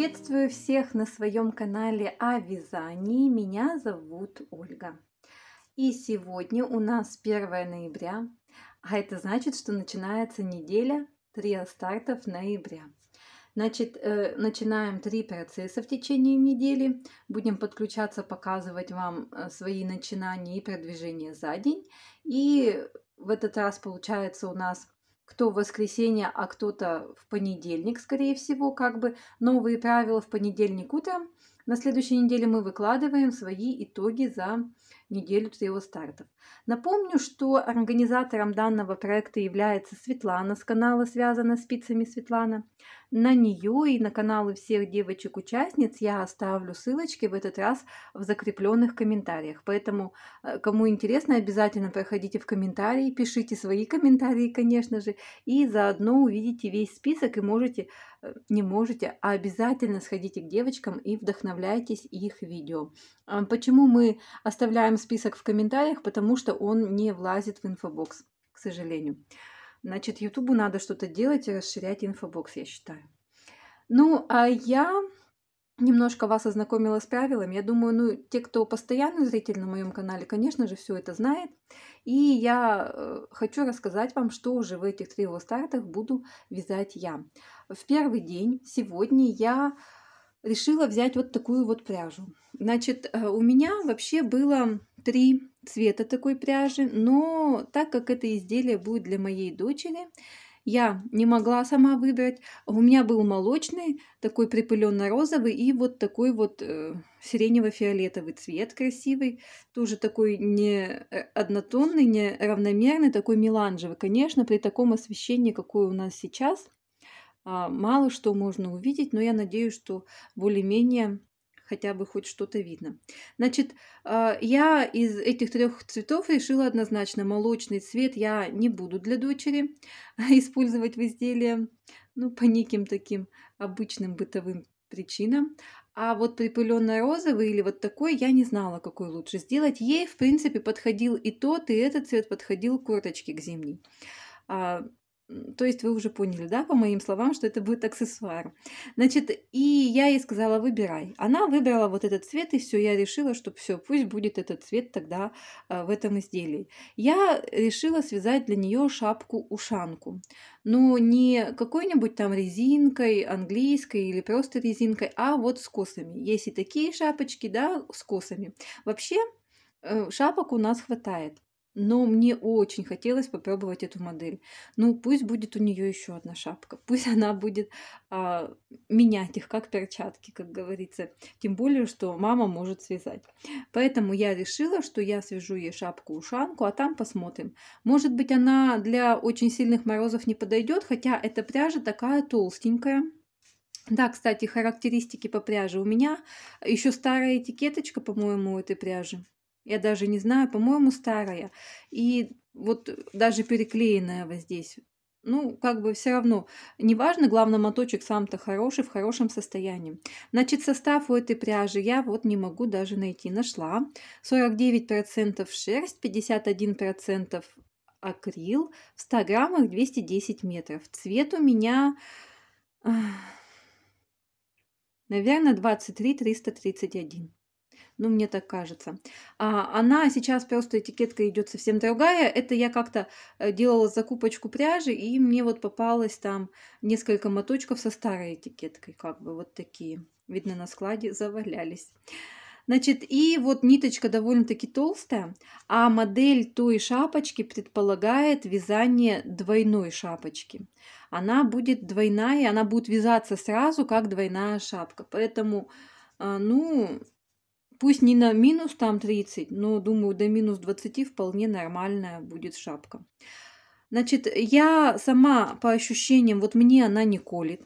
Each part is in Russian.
Приветствую всех на своем канале о вязании. Меня зовут Ольга. И сегодня у нас 1 ноября, а это значит, что начинается неделя три стартов ноября. Значит, э, начинаем три процесса в течение недели. Будем подключаться, показывать вам э, свои начинания и продвижения за день. И в этот раз получается у нас кто в воскресенье, а кто-то в понедельник, скорее всего, как бы новые правила в понедельник утром. На следующей неделе мы выкладываем свои итоги за неделю до его стартов. Напомню, что организатором данного проекта является Светлана с канала «Связана с Светлана». На нее и на каналы всех девочек-участниц я оставлю ссылочки в этот раз в закрепленных комментариях. Поэтому, э, кому интересно, обязательно проходите в комментарии, пишите свои комментарии, конечно же, и заодно увидите весь список и можете, э, не можете, а обязательно сходите к девочкам и вдохновляйтесь их видео. Э, почему мы оставляем список в комментариях, потому что он не влазит в инфобокс, к сожалению. Значит, Ютубу надо что-то делать и расширять инфобокс, я считаю. Ну, а я немножко вас ознакомила с правилами. Я думаю, ну, те, кто постоянный зритель на моем канале, конечно же, все это знает. И я э, хочу рассказать вам, что уже в этих трех стартах буду вязать я. В первый день, сегодня, я решила взять вот такую вот пряжу. Значит, э, у меня вообще было три цвета такой пряжи, но так как это изделие будет для моей дочери, я не могла сама выбрать. У меня был молочный, такой припыленно-розовый и вот такой вот э, сиренево-фиолетовый цвет красивый. Тоже такой не э, однотонный, не равномерный, такой меланжевый. Конечно, при таком освещении, какое у нас сейчас, а, мало что можно увидеть, но я надеюсь, что более-менее хотя бы хоть что-то видно. Значит, а, я из этих трех цветов решила однозначно молочный цвет я не буду для дочери использовать в изделии, ну, по неким таким обычным бытовым причинам. А вот припыленный розовый или вот такой я не знала, какой лучше сделать. Ей, в принципе, подходил и тот, и этот цвет подходил курточке к зимней. А, то есть вы уже поняли, да, по моим словам, что это будет аксессуар. Значит, и я ей сказала, выбирай. Она выбрала вот этот цвет, и все, я решила, что все, пусть будет этот цвет тогда а, в этом изделии. Я решила связать для нее шапку-ушанку. Но ну, не какой-нибудь там резинкой английской или просто резинкой, а вот с косами. Есть и такие шапочки, да, с косами. Вообще, э, шапок у нас хватает но мне очень хотелось попробовать эту модель. Ну, пусть будет у нее еще одна шапка, пусть она будет а, менять их как перчатки, как говорится. Тем более, что мама может связать. Поэтому я решила, что я свяжу ей шапку-ушанку, а там посмотрим. Может быть, она для очень сильных морозов не подойдет, хотя эта пряжа такая толстенькая. Да, кстати, характеристики по пряже. У меня еще старая этикеточка, по-моему, у этой пряжи. Я даже не знаю, по-моему, старая. И вот даже переклеенная вот здесь. Ну, как бы все равно. Неважно, главное, моточек сам-то хороший, в хорошем состоянии. Значит, состав у этой пряжи я вот не могу даже найти. Нашла. 49% шерсть, 51% акрил, в 100 граммах 210 метров. Цвет у меня, наверное, 23-331 ну мне так кажется. А, она сейчас просто этикетка идет совсем другая. Это я как-то э, делала закупочку пряжи, и мне вот попалось там несколько моточков со старой этикеткой, как бы вот такие. Видно, на складе завалялись. Значит, и вот ниточка довольно-таки толстая, а модель той шапочки предполагает вязание двойной шапочки. Она будет двойная, она будет вязаться сразу, как двойная шапка. Поэтому, а, ну, Пусть не на минус там 30, но, думаю, до минус 20 вполне нормальная будет шапка. Значит, я сама по ощущениям, вот мне она не колит.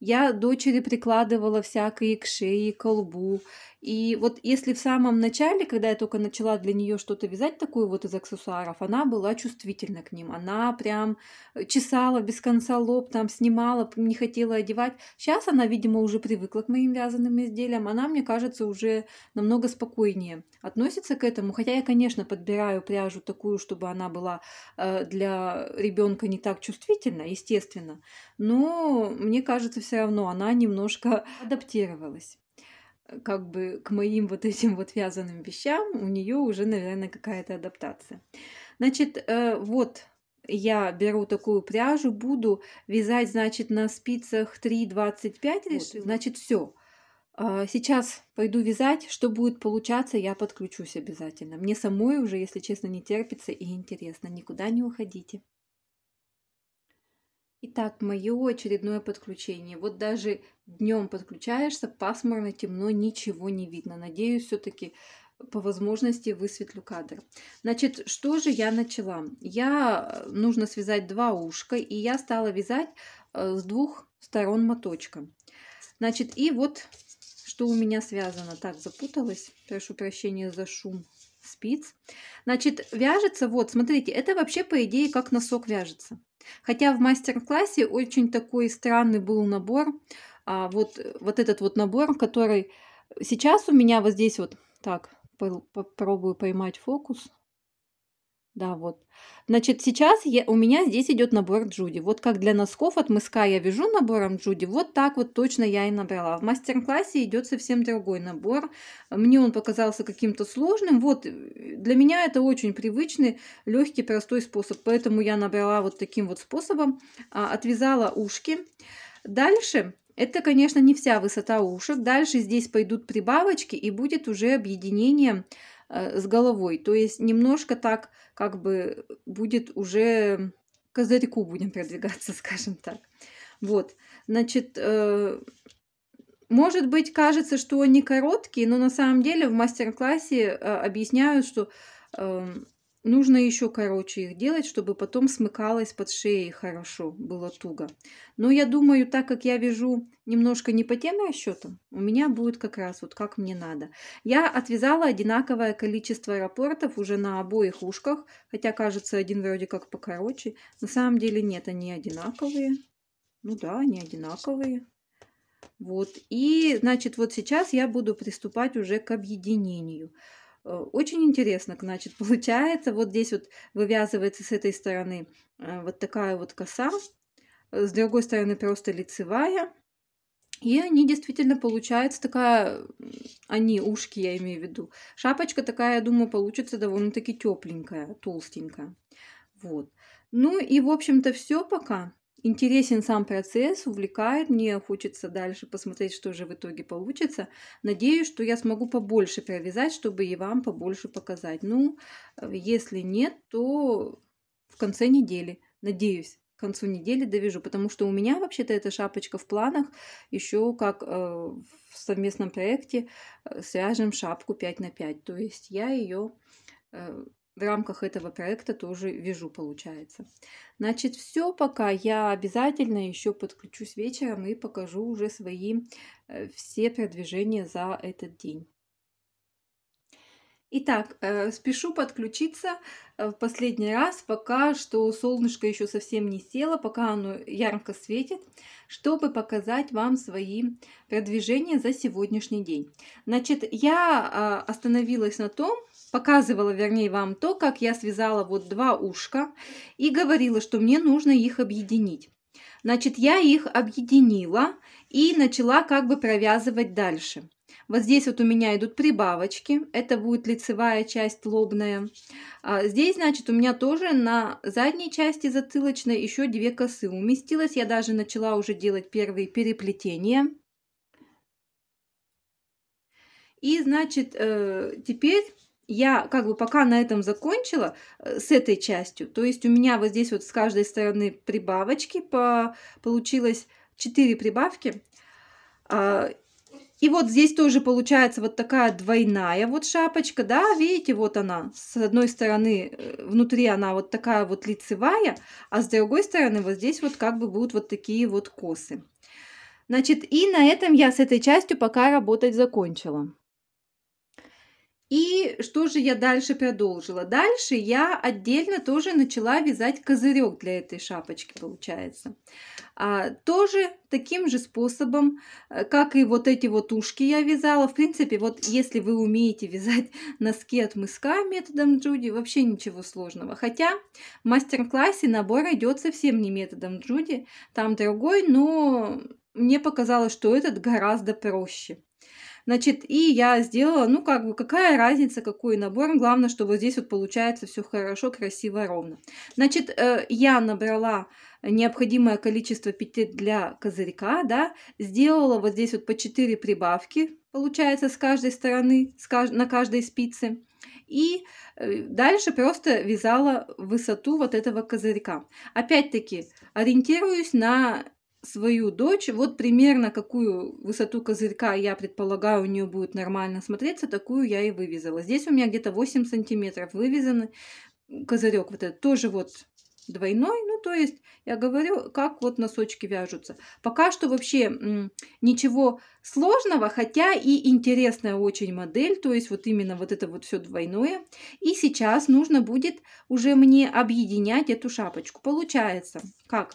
Я дочери прикладывала всякие к шее, к лбу. И вот если в самом начале, когда я только начала для нее что-то вязать такую вот из аксессуаров, она была чувствительна к ним. Она прям э, чесала без конца лоб, там снимала, не хотела одевать. Сейчас она, видимо, уже привыкла к моим вязаным изделиям. Она, мне кажется, уже намного спокойнее относится к этому. Хотя я, конечно, подбираю пряжу такую, чтобы она была э, для ребенка не так чувствительна, естественно. Но мне кажется, все равно она немножко адаптировалась как бы к моим вот этим вот вязаным вещам у нее уже, наверное, какая-то адаптация. Значит, э, вот я беру такую пряжу, буду вязать, значит, на спицах 3,25 вот. решила. Значит, все. А, сейчас пойду вязать, что будет получаться, я подключусь обязательно. Мне самой уже, если честно, не терпится и интересно. Никуда не уходите. Итак, мое очередное подключение. Вот даже днем подключаешься, пасмурно, темно, ничего не видно. Надеюсь, все-таки по возможности высветлю кадр. Значит, что же я начала? Я э, нужно связать два ушка, и я стала вязать э, с двух сторон моточка. Значит, и вот что у меня связано. Так, запуталась. Прошу прощения за шум спиц. Значит, вяжется, вот, смотрите, это вообще, по идее, как носок вяжется. Хотя в мастер-классе очень такой странный был набор. А, вот, э, вот этот вот набор, который сейчас у меня вот здесь вот так попробую поймать фокус. Да, вот. Значит, сейчас я, у меня здесь идет набор Джуди. Вот как для носков от мыска я вяжу набором Джуди, вот так вот точно я и набрала. В мастер-классе идет совсем другой набор. Мне он показался каким-то сложным. Вот, э, для меня это очень привычный, легкий, простой способ. Поэтому я набрала вот таким вот способом. А, отвязала ушки. Дальше это, конечно, не вся высота ушек. Дальше здесь пойдут прибавочки и будет уже объединение Э, с головой. То есть немножко так как бы будет уже козырьку будем продвигаться, скажем так. Вот, значит, э, может быть, кажется, что они короткие, но на самом деле в мастер-классе э, объясняют, что эм, Нужно еще короче их делать, чтобы потом смыкалось под шеей хорошо, было туго. Но я думаю, так как я вяжу немножко не по тем расчетам, у меня будет как раз вот как мне надо. Я отвязала одинаковое количество рапортов уже на обоих ушках, хотя кажется один вроде как покороче. На самом деле нет, они одинаковые. Ну да, они одинаковые. Вот, и значит вот сейчас я буду приступать уже к объединению. Э, очень интересно, значит, получается. Вот здесь вот вывязывается с этой стороны э, вот такая вот коса, э, с другой стороны просто лицевая. И они действительно получаются такая, они ушки, я имею в виду. Шапочка такая, я думаю, получится довольно-таки тепленькая, толстенькая. Вот. Ну и, в общем-то, все пока. Интересен сам процесс, увлекает, мне хочется дальше посмотреть, что же в итоге получится. Надеюсь, что я смогу побольше провязать, чтобы и вам побольше показать. Ну, э, если нет, то в конце недели, надеюсь к концу недели довяжу, потому что у меня вообще-то эта шапочка в планах еще как э, в совместном проекте э, свяжем шапку 5 на 5, то есть я ее э, в рамках этого проекта тоже вяжу, получается. Значит, все пока. Я обязательно еще подключусь вечером и покажу уже свои э, все продвижения за этот день. Итак, э, спешу подключиться э, в последний раз, пока что солнышко еще совсем не село, пока оно ярко светит, чтобы показать вам свои продвижения за сегодняшний день. Значит, я а, остановилась на том, показывала, вернее, вам то, как я связала вот два ушка и говорила, что мне нужно их объединить. Значит, я их объединила и начала как бы провязывать дальше. Вот здесь вот у меня идут прибавочки, это будет лицевая часть лобная. А здесь, значит, у меня тоже на задней части затылочной еще две косы уместилось. Я даже начала уже делать первые переплетения. И, значит, э, теперь я как бы пока на этом закончила э, с этой частью, то есть у меня вот здесь вот с каждой стороны прибавочки, по, получилось 4 прибавки. А, и вот здесь тоже получается вот такая двойная вот шапочка, да, видите, вот она, с одной стороны э, внутри она вот такая вот лицевая, а с другой стороны вот здесь вот как бы будут вот такие вот косы. Значит, и на этом я с этой частью пока работать закончила. И что же я дальше продолжила? Дальше я отдельно тоже начала вязать козырек для этой шапочки, получается. А, тоже таким же способом, э, как и вот эти вот ушки я вязала. В принципе, вот если вы умеете вязать носки от мыска методом Джуди, вообще ничего сложного. Хотя в мастер-классе набор идет совсем не методом Джуди, там другой, но мне показалось, что этот гораздо проще. Значит, и я сделала, ну, как бы, какая разница, какой набор, главное, что вот здесь вот получается все хорошо, красиво, ровно. Значит, э, я набрала необходимое количество петель для козырька, да, сделала вот здесь вот по 4 прибавки, получается, с каждой стороны, с кажд... на каждой спице. И э, дальше просто вязала высоту вот этого козырька. Опять-таки, ориентируюсь на свою дочь, вот примерно какую высоту козырька я предполагаю у нее будет нормально смотреться, такую я и вывязала. Здесь у меня где-то 8 сантиметров вывязаны козырек вот этот тоже вот двойной, ну то есть я говорю, как вот носочки вяжутся. Пока что вообще ничего сложного, хотя и интересная очень модель, то есть вот именно вот это вот все двойное. И сейчас нужно будет уже мне объединять эту шапочку. Получается, как?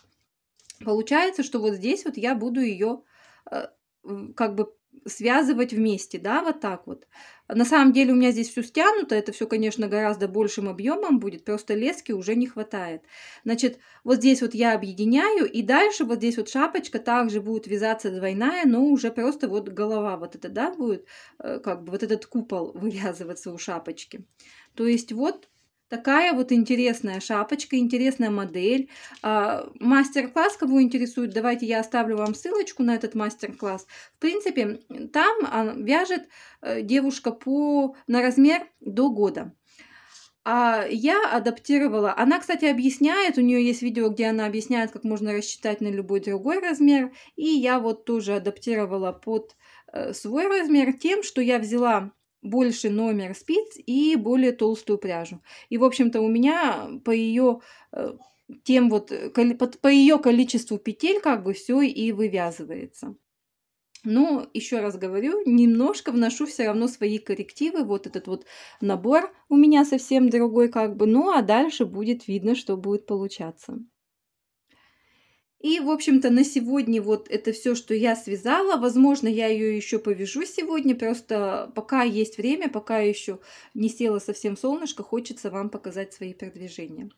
Получается, что вот здесь вот я буду ее э, как бы связывать вместе, да, вот так вот. На самом деле у меня здесь все стянуто, это все, конечно, гораздо большим объемом будет, просто лески уже не хватает. Значит, вот здесь вот я объединяю, и дальше вот здесь вот шапочка также будет вязаться двойная, но уже просто вот голова вот это, да, будет, э, как бы вот этот купол вывязываться у шапочки. То есть вот Такая вот интересная шапочка, интересная модель. А, мастер-класс, кого интересует, давайте я оставлю вам ссылочку на этот мастер-класс. В принципе, там вяжет э, девушка по, на размер до года. А я адаптировала. Она, кстати, объясняет, у нее есть видео, где она объясняет, как можно рассчитать на любой другой размер. И я вот тоже адаптировала под э, свой размер тем, что я взяла больше номер спиц и более толстую пряжу. И, в общем-то, у меня по ее э, тем вот, э, по ее количеству петель как бы все и вывязывается. Но, еще раз говорю, немножко вношу все равно свои коррективы. Вот этот вот набор у меня совсем другой как бы. Ну, а дальше будет видно, что будет получаться. И, в общем-то, на сегодня вот это все, что я связала. Возможно, я ее еще повяжу сегодня, просто пока есть время, пока еще не села совсем солнышко, хочется вам показать свои продвижения.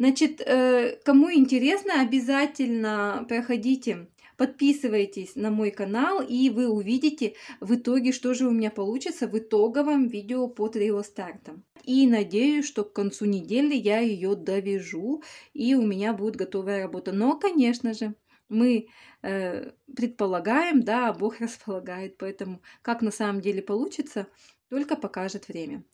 Значит, э, кому интересно, обязательно проходите Подписывайтесь на мой канал, и вы увидите в итоге, что же у меня получится в итоговом видео по трио-стартам. И надеюсь, что к концу недели я ее довяжу, и у меня будет готовая работа. Но, конечно же, мы э, предполагаем, да, Бог располагает. Поэтому как на самом деле получится, только покажет время.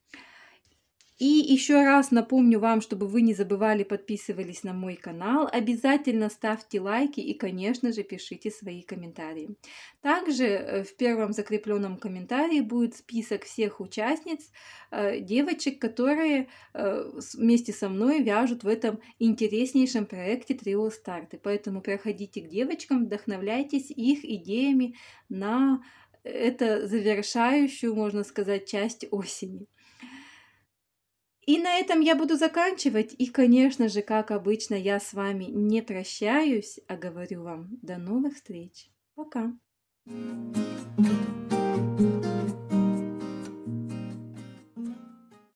И еще раз напомню вам, чтобы вы не забывали, подписывались на мой канал, обязательно ставьте лайки и, конечно же, пишите свои комментарии. Также э, в первом закрепленном комментарии будет список всех участниц, э, девочек, которые э, вместе со мной вяжут в этом интереснейшем проекте Трио Старты. Поэтому проходите к девочкам, вдохновляйтесь их идеями на это завершающую, можно сказать, часть осени. И на этом я буду заканчивать. И, конечно же, как обычно, я с вами не прощаюсь, а говорю вам до новых встреч. Пока. thank you